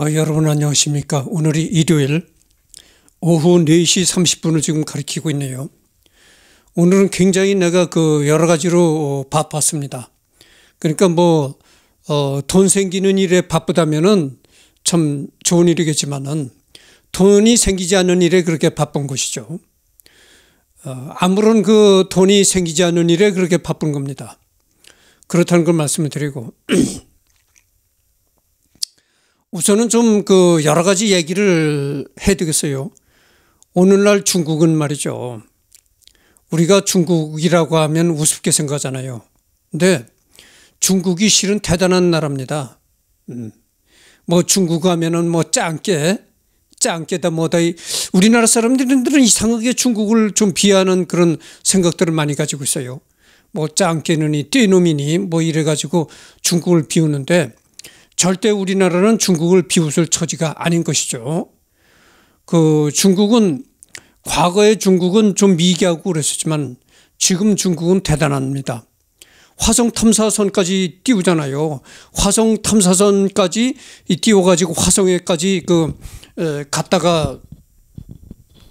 아, 여러분 안녕하십니까. 오늘이 일요일 오후 4시 30분을 지금 가리키고 있네요. 오늘은 굉장히 내가 그 여러 가지로 어, 바빴습니다. 그러니까 뭐, 어, 생기는 일에 바쁘다면은 참 좋은 일이겠지만은 돈이 생기지 않는 일에 그렇게 바쁜 것이죠. 어, 아무런 그 돈이 생기지 않는 일에 그렇게 바쁜 겁니다. 그렇다는 걸 말씀을 드리고. 우선은 좀 그 여러 가지 얘기를 해야 되겠어요. 오늘날 중국은 말이죠. 우리가 중국이라고 하면 우습게 생각하잖아요. 근데 중국이 실은 대단한 나라입니다. 음. 뭐 중국 하면은 뭐 짱깨, 짱깨다 뭐다. 우리나라 사람들은 이상하게 중국을 좀 비하하는 그런 생각들을 많이 가지고 있어요. 뭐 짱깨느니 띠놈이니 뭐 이래가지고 중국을 비우는데 절대 우리나라는 중국을 비웃을 처지가 아닌 것이죠. 그 중국은 과거의 중국은 좀 미개하고 그랬었지만 지금 중국은 대단합니다. 화성 탐사선까지 띄우잖아요. 화성 탐사선까지 띄워가지고 화성에까지 그 갔다가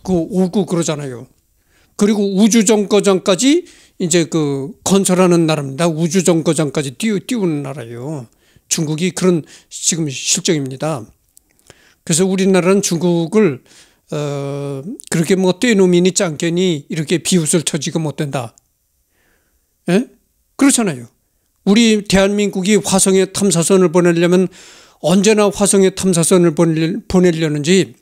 그 오고 그러잖아요. 그리고 우주정거장까지 이제 그 건설하는 나라입니다. 우주정거장까지 띄우, 띄우는 나라예요. 중국이 그런 지금 실정입니다. 그래서 우리나라는 중국을 어, 그렇게 뭐 떼놈이니 짱깨니 이렇게 비웃을 처지가 못 된다. 예? 그렇잖아요. 우리 대한민국이 화성에 탐사선을 보내려면 언제나 화성에 탐사선을 보내려는지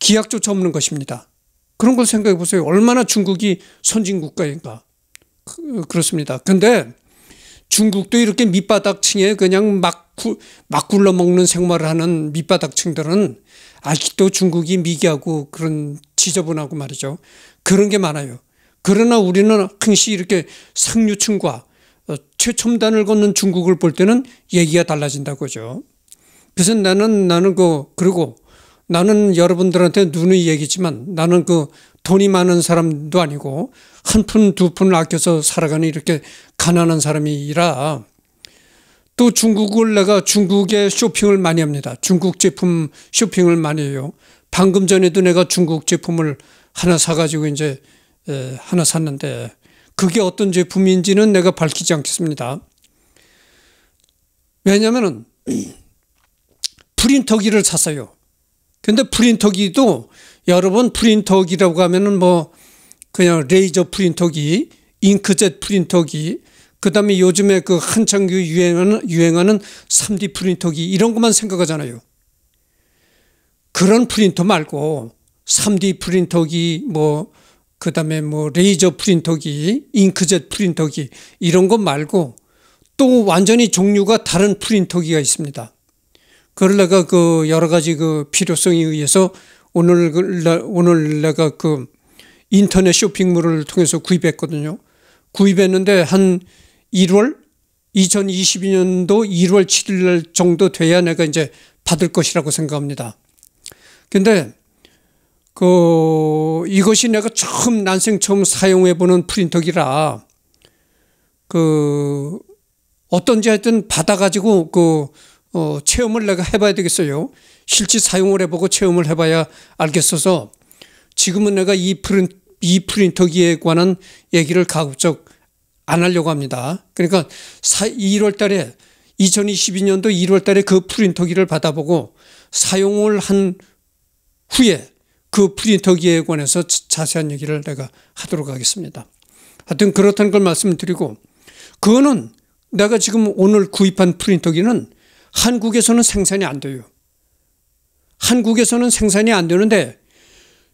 기약조차 없는 것입니다. 그런 걸 생각해 보세요. 얼마나 중국이 선진국가인가. 그, 그렇습니다. 근데 중국도 이렇게 밑바닥층에 그냥 막, 구, 막 굴러먹는 생활을 하는 밑바닥층들은 아직도 중국이 미개하고 그런 지저분하고 말이죠. 그런 게 많아요. 그러나 우리는 항시 이렇게 상류층과 어, 최첨단을 걷는 중국을 볼 때는 얘기가 달라진다고죠. 그래서 나는 나는 그 그리고 나는 여러분들한테 누누이 얘기지만 나는 그 돈이 많은 사람도 아니고 한 푼 두 푼 아껴서 살아가는 이렇게 가난한 사람이라 또 중국을 내가 중국에 쇼핑을 많이 합니다. 중국 제품 쇼핑을 많이 해요. 방금 전에도 내가 중국 제품을 하나 사가지고 이제 하나 샀는데 그게 어떤 제품인지는 내가 밝히지 않겠습니다. 왜냐면은 프린터기를 샀어요. 근데 프린터기도 여러분 프린터기라고 하면은 뭐 그냥 레이저 프린터기, 잉크젯 프린터기, 그다음에 요즘에 그 한창 유행하는 유행하는 3D 프린터기 이런 것만 생각하잖아요. 그런 프린터 말고 3D 프린터기 뭐 그다음에 뭐 레이저 프린터기, 잉크젯 프린터기 이런 것 말고 또 완전히 종류가 다른 프린터기가 있습니다. 그러려가 그 여러 가지 그 필요성에 의해서 오늘 그 오늘 내가 그 인터넷 쇼핑몰을 통해서 구입했거든요. 구입했는데 한 1월 2022년도 1월 7일 날 정도 돼야 내가 이제 받을 것이라고 생각합니다. 근데 그 이것이 내가 처음 난생 처음 사용해 보는 프린터기라 그 어떤지 하여튼 받아 가지고 그 어, 체험을 내가 해봐야 되겠어요. 실제 사용을 해보고 체험을 해봐야 알겠어서 지금은 내가 이, 프린, 이 프린터기에 관한 얘기를 가급적 안 하려고 합니다. 그러니까 1월 달에 2022년도 1월 달에 그 프린터기를 받아보고 사용을 한 후에 그 프린터기에 관해서 자세한 얘기를 내가 하도록 하겠습니다. 하여튼 그렇다는 걸 말씀드리고 그거는 내가 지금 오늘 구입한 프린터기는 한국에서는 생산이 안 돼요. 한국에서는 생산이 안 되는데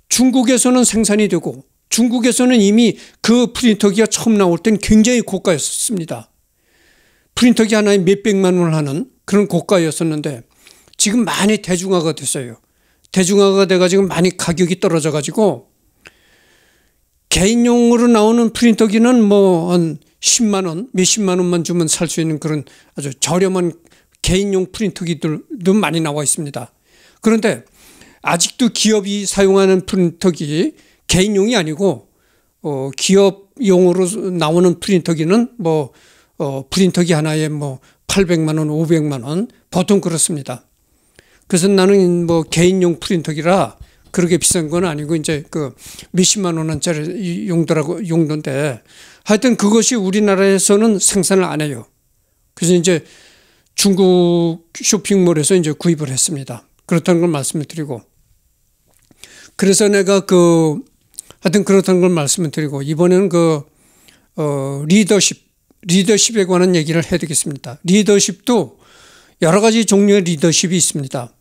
중국에서는 생산이 되고 중국에서는 이미 그 프린터기가 처음 나올 땐 굉장히 고가였습니다. 프린터기 하나에 몇백만 원을 하는 그런 고가였었는데 지금 많이 대중화가 됐어요. 대중화가 돼가지고 많이 가격이 떨어져가지고 개인용으로 나오는 프린터기는 뭐한 10만 원, 몇십만 원만 주면 살 수 있는 그런 아주 저렴한 개인용 프린터기들도 많이 나와 있습니다. 그런데 아직도 기업이 사용하는 프린터기 개인용이 아니고 어, 기업용으로 나오는 프린터기는 뭐 어, 프린터기 하나에 뭐 800만 원, 500만 원 보통 그렇습니다. 그래서 나는 뭐 개인용 프린터기라 그렇게 비싼 건 아니고 이제 그 몇십만 원짜리 용도라고 용도인데 하여튼 그것이 우리나라에서는 생산을 안 해요. 그래서 이제 중국 쇼핑몰에서 이제 구입을 했습니다. 그렇다는 걸 말씀을 드리고 그래서 내가 그 하여튼 그렇다는 걸 말씀을 드리고 이번에는 그 어, 리더십 리더십에 관한 얘기를 해드리겠습니다 리더십도 여러 가지 종류의 리더십이 있습니다.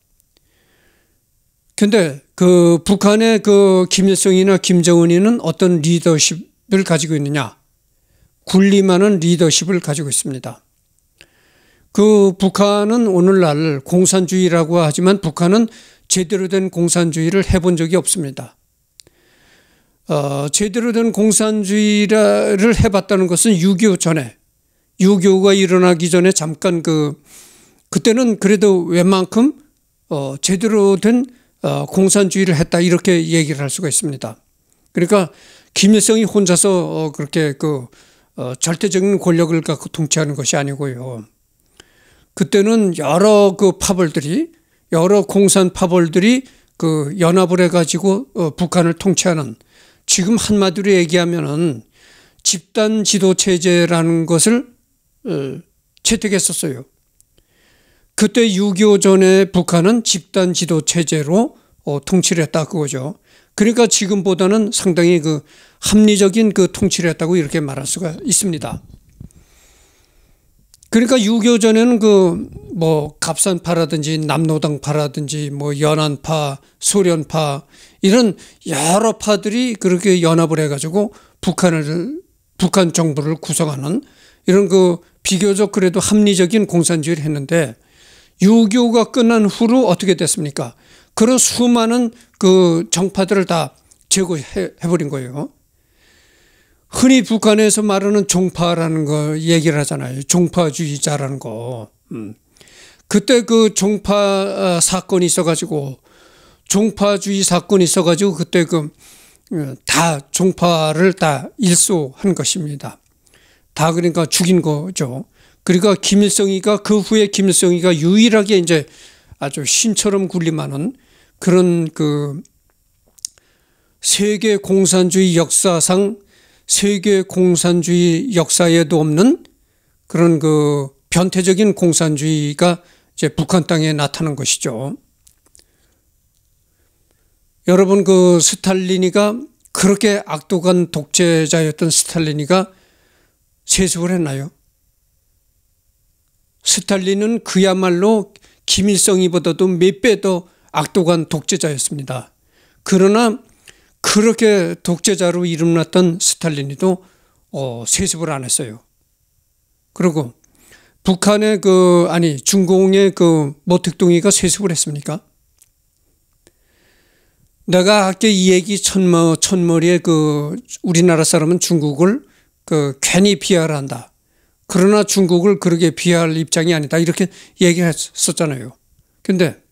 근데 그 북한의 그 김일성이나 김정은이는 어떤 리더십을 가지고 있느냐? 군림하는 리더십을 가지고 있습니다. 그 북한은 오늘날 공산주의라고 하지만 북한은 제대로 된 공산주의를 해본 적이 없습니다. 어, 제대로 된 공산주의를 해봤다는 것은 6.25 전에 6.25가 일어나기 전에 잠깐 그 그때는 그래도 웬만큼 어, 제대로 된 어, 공산주의를 했다 이렇게 얘기를 할 수가 있습니다. 그러니까 김일성이 혼자서 어, 그렇게 그 어, 절대적인 권력을 갖고 통치하는 것이 아니고요. 그때는 여러 그 파벌들이 여러 공산 파벌들이 그 연합을 해가지고 어, 북한을 통치하는 지금 한마디로 얘기하면은 집단 지도 체제라는 것을 어, 채택했었어요. 그때 6.25 전에 북한은 집단 지도 체제로 어, 통치를 했다 그거죠. 그러니까 지금보다는 상당히 그 합리적인 그 통치를 했다고 이렇게 말할 수가 있습니다. 그러니까 6.25 전에는 그 뭐 갑산파라든지 남노당파라든지 뭐 연안파, 소련파 이런 여러 파들이 그렇게 연합을 해가지고 북한을 북한 정부를 구성하는 이런 그 비교적 그래도 합리적인 공산주의를 했는데 6.25가 끝난 후로 어떻게 됐습니까? 그런 수많은 그 정파들을 다 제거해버린 거예요. 흔히 북한에서 말하는 종파라는 거 얘기를 하잖아요. 종파주의자라는 거. 음. 그때 그 종파 어, 사건이 있어가지고 종파주의 사건이 있어가지고 그때 그다 어, 종파를 다 일소한 것입니다. 다 그러니까 죽인 거죠. 그러니까 김일성이가 그 후에 김일성이가 유일하게 이제 아주 신처럼 굴림하는 그런 그 세계 공산주의 역사상 세계 공산주의 역사에도 없는 그런 그 변태적인 공산주의가 이제 북한 땅에 나타난 것이죠. 여러분 그 스탈리니가 그렇게 악독한 독재자였던 스탈리니가 세습을 했나요? 스탈린은 그야말로 김일성이보다도 몇 배 더 악독한 독재자였습니다. 그러나 그렇게 독재자로 이름났던 스탈린이도 어, 세습을 안 했어요. 그리고 북한의 그 아니 중공의 그 모택동이가 세습을 했습니까? 내가 아까 이 얘기 천머 천머리에 그 우리나라 사람은 중국을 그 괜히 비하한다. 그러나 중국을 그렇게 비하할 입장이 아니다. 이렇게 얘기했었잖아요. 근데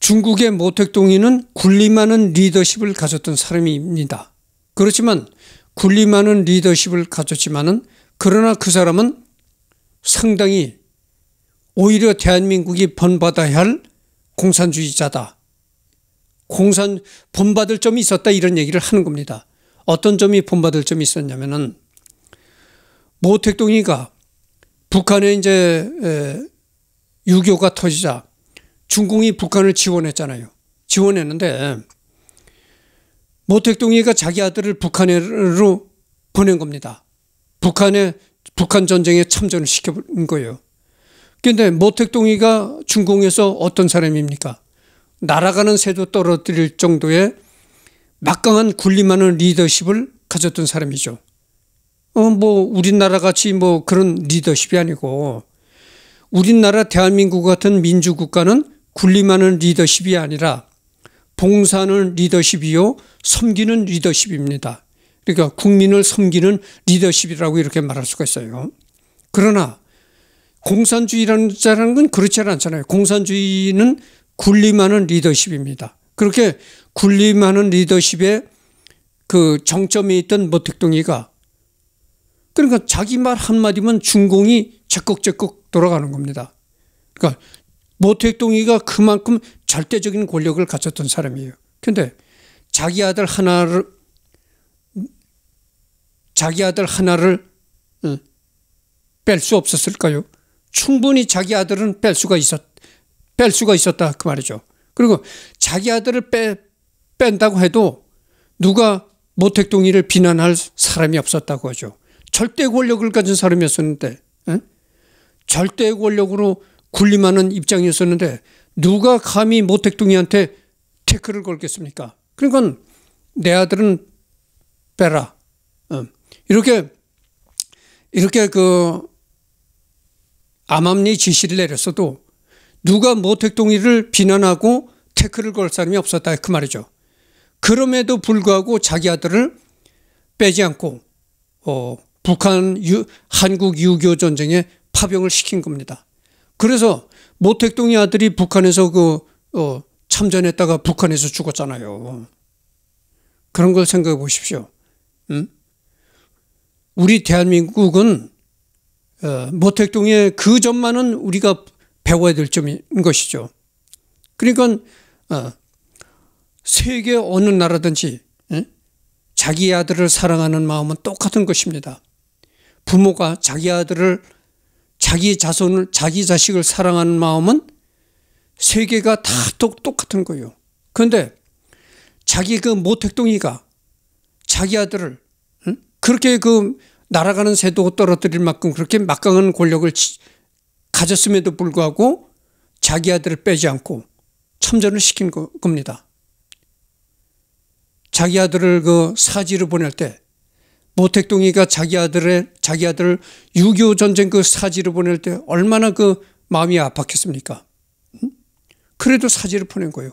중국의 모택동이는 군림하는 리더십을 가졌던 사람입니다. 그렇지만 군림하는 리더십을 가졌지만은 그러나 그 사람은 상당히 오히려 대한민국이 번받아야 할 공산주의자다. 공산 본받을 점이 있었다 이런 얘기를 하는 겁니다. 어떤 점이 본받을 점이 있었냐면은 모택동이가 북한에 이제 유교가 터지자 중공이 북한을 지원했잖아요. 지원했는데 모택동이가 자기 아들을 북한으로 보낸 겁니다. 북한에 북한 전쟁에 참전을 시켜본 거예요. 근데 모택동이가 중공에서 어떤 사람입니까? 날아가는 새도 떨어뜨릴 정도의 막강한 군림하는 리더십을 가졌던 사람이죠. 어, 뭐, 우리나라 같이 뭐 그런 리더십이 아니고, 우리나라 대한민국 같은 민주국가는 군림하는 리더십이 아니라 봉사는 리더십이요 섬기는 리더십입니다. 그러니까 국민을 섬기는 리더십이라고 이렇게 말할 수가 있어요. 그러나 공산주의라는 자라는 건 그렇지 않잖아요. 공산주의는 군림하는 리더십입니다. 그렇게 군림하는 리더십에 그 정점에 있던 모택동이가 그러니까 자기 말 한마디면 중공이 적극적극 돌아가는 겁니다. 그러니까 모택동이가 그만큼 절대적인 권력을 가졌던 사람이에요. 근데 자기 아들 하나를 자기 아들 하나를 어, 뺄수 없었을까요? 충분히 자기 아들은 뺄 수가 있었 뺄 수가 있었다 그 말이죠. 그리고 자기 아들을 빼 뺀다고 해도 누가 모택동이를 비난할 사람이 없었다고 하죠. 절대 권력을 가진 사람이었었는데 절대 권력으로 군림하는 입장이었었는데 누가 감히 모택동이한테 태클을 걸겠습니까? 그러니까 내 아들은 빼라. 어. 이렇게 이렇게 그 암암리 지시를 내렸어도 누가 모택동이를 비난하고 태클을 걸 사람이 없었다 그 말이죠. 그럼에도 불구하고 자기 아들을 빼지 않고 어, 북한 유, 한국 유교 전쟁에 파병을 시킨 겁니다. 그래서 모택동의 아들이 북한에서 그 어, 참전했다가 북한에서 죽었잖아요. 그런 걸 생각해 보십시오. 음? 우리 대한민국은 어, 모택동의 그 점만은 우리가 배워야 될 점인 것이죠. 그러니까 어, 세계 어느 나라든지 에? 자기 아들을 사랑하는 마음은 똑같은 것입니다. 부모가 자기 아들을 자기 자손을 자기 자식을 사랑하는 마음은 세계가 다 똑같은 거예요. 그런데 자기 그 모택동이가 자기 아들을 그렇게 그 날아가는 새도 떨어뜨릴 만큼 그렇게 막강한 권력을 가졌음에도 불구하고 자기 아들을 빼지 않고 참전을 시킨 겁니다. 자기 아들을 그 사지로 보낼 때 모택동이가 자기 아들의 자기 아들6.25 전쟁 그사지를 보낼 때 얼마나 그 마음이 아팠겠습니까? 그래도 사지를 보낸 거예요.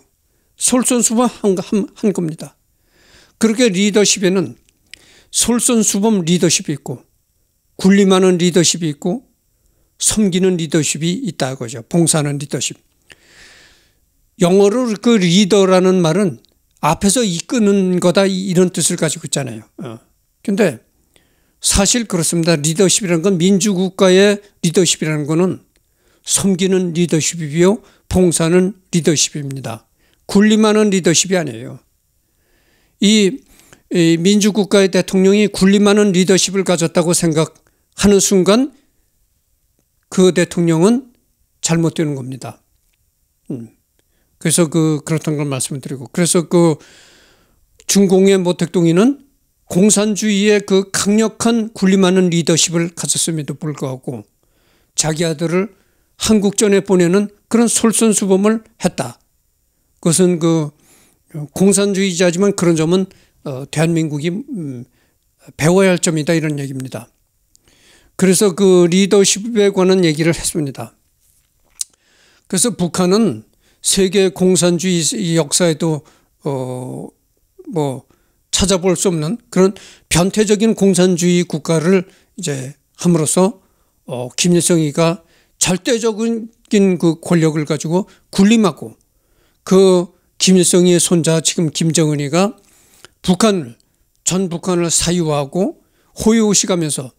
솔선수범 한, 한, 한 겁니다. 그렇게 리더십에는 솔선수범 리더십이 있고 군림하는 리더십이 있고 섬기는 리더십이 있다 그죠 봉사하는 리더십. 영어로 그 리더라는 말은 앞에서 이끄는 거다 이런 뜻을 가지고 있잖아요. 어. 근데 사실 그렇습니다. 리더십이라는 건 민주국가의 리더십이라는 거는 섬기는 리더십이요 봉사는 리더십입니다. 군림하는 리더십이 아니에요. 이, 이 민주국가의 대통령이 군림하는 리더십을 가졌다고 생각하는 순간 그 대통령은 잘못되는 겁니다. 음. 그래서 그 그렇다는 걸 말씀드리고 그래서 그 중공의 모택동이는 공산주의의 그 강력한 군림하는 리더십을 가졌음에도 불구하고 자기 아들을 한국전에 보내는 그런 솔선수범을 했다. 그것은 그 공산주의자지만 그런 점은 어, 대한민국이 음, 배워야 할 점이다 이런 얘기입니다. 그래서 그 리더십에 관한 얘기를 했습니다. 그래서 북한은 세계 공산주의 역사에도 어뭐 찾아볼 수 없는 그런 변태적인 공산주의 국가를 이제 함으로써 어, 김일성이가 절대적인 그 권력을 가지고 군림하고 그 김일성의 이 손자 지금 김정은이가 북한을 전 북한을 사유화하고 호의호식하면서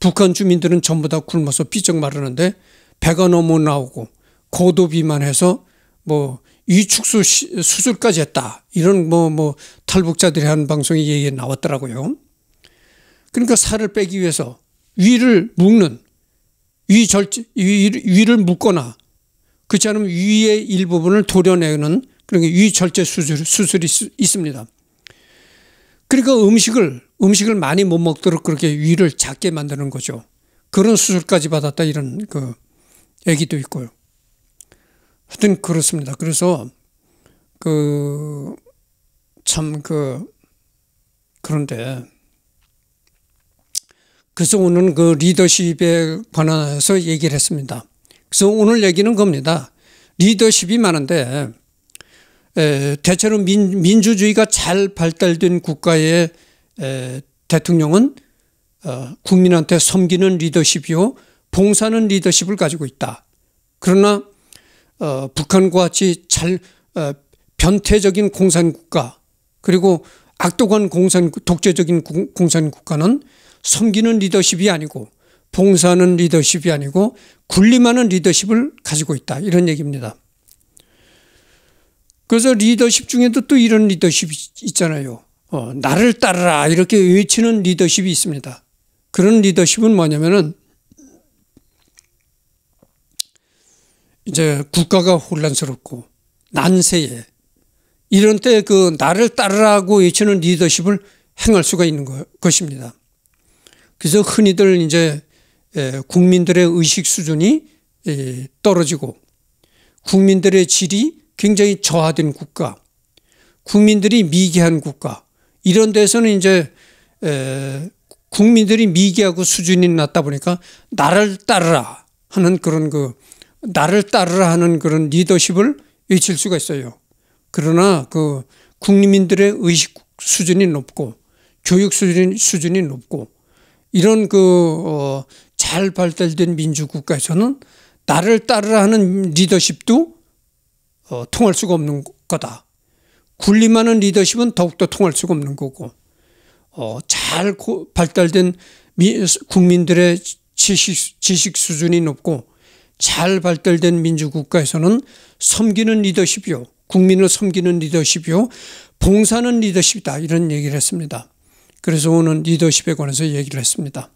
북한 주민들은 전부 다 굶어서 삐쩍 마르는데 배가 너무 나오고 고도 비만해서 뭐 위축수 수술까지 했다. 이런 뭐, 뭐, 탈북자들이 한 방송에 얘기 나왔더라고요. 그러니까 살을 빼기 위해서 위를 묶는, 위절, 위, 위를 묶거나 그렇지 않으면 위의 일부분을 도려내는 그런 게 위절제 수술, 수술이 있습니다. 그러니까 음식을, 음식을 많이 못 먹도록 그렇게 위를 작게 만드는 거죠. 그런 수술까지 받았다 이런 그 얘기도 있고요. 하여튼 그렇습니다. 그래서 그 참 그 그런데 그래서 오늘 그 리더십에 관해서 얘기를 했습니다. 그래서 오늘 얘기는 겁니다. 리더십이 많은데 대체로 민, 민주주의가 잘 발달된 국가의 대통령은 어, 국민한테 섬기는 리더십이요 봉사는 리더십을 가지고 있다. 그러나 어, 북한과 같이 잘 어, 변태적인 공산국가 그리고 악독한 공산 독재적인 공산국가는 섬기는 리더십이 아니고 봉사하는 리더십이 아니고 군림하는 리더십을 가지고 있다 이런 얘기입니다. 그래서 리더십 중에도 또 이런 리더십이 있잖아요. 어, 나를 따르라 이렇게 외치는 리더십이 있습니다. 그런 리더십은 뭐냐면은 이제 국가가 혼란스럽고 난세에 이런 때 그 나를 따르라고 외치는 리더십을 행할 수가 있는 것입니다. 그래서 흔히들 이제 예, 국민들의 의식 수준이 예, 떨어지고 국민들의 질이 굉장히 저하된 국가, 국민들이 미개한 국가 이런 데서는 이제 예, 국민들이 미개하고 수준이 낮다 보니까 나를 따르라 하는 그런 그 나를 따르라 하는 그런 리더십을 외칠 수가 있어요. 그러나 그 국민들의 의식 수준이 높고 교육 수준이, 수준이 높고 이런 그잘 어 발달된 민주국가에서는 나를 따르라 하는 리더십도 어 통할 수가 없는 거다. 군림하는 리더십은 더욱더 통할 수가 없는 거고 어잘 발달된 미, 국민들의 지식, 지식 수준이 높고 잘 발달된 민주국가에서는 섬기는 리더십이요. 국민을 섬기는 리더십이요. 봉사는 리더십이다. 이런 얘기를 했습니다. 그래서 오늘 리더십에 관해서 얘기를 했습니다.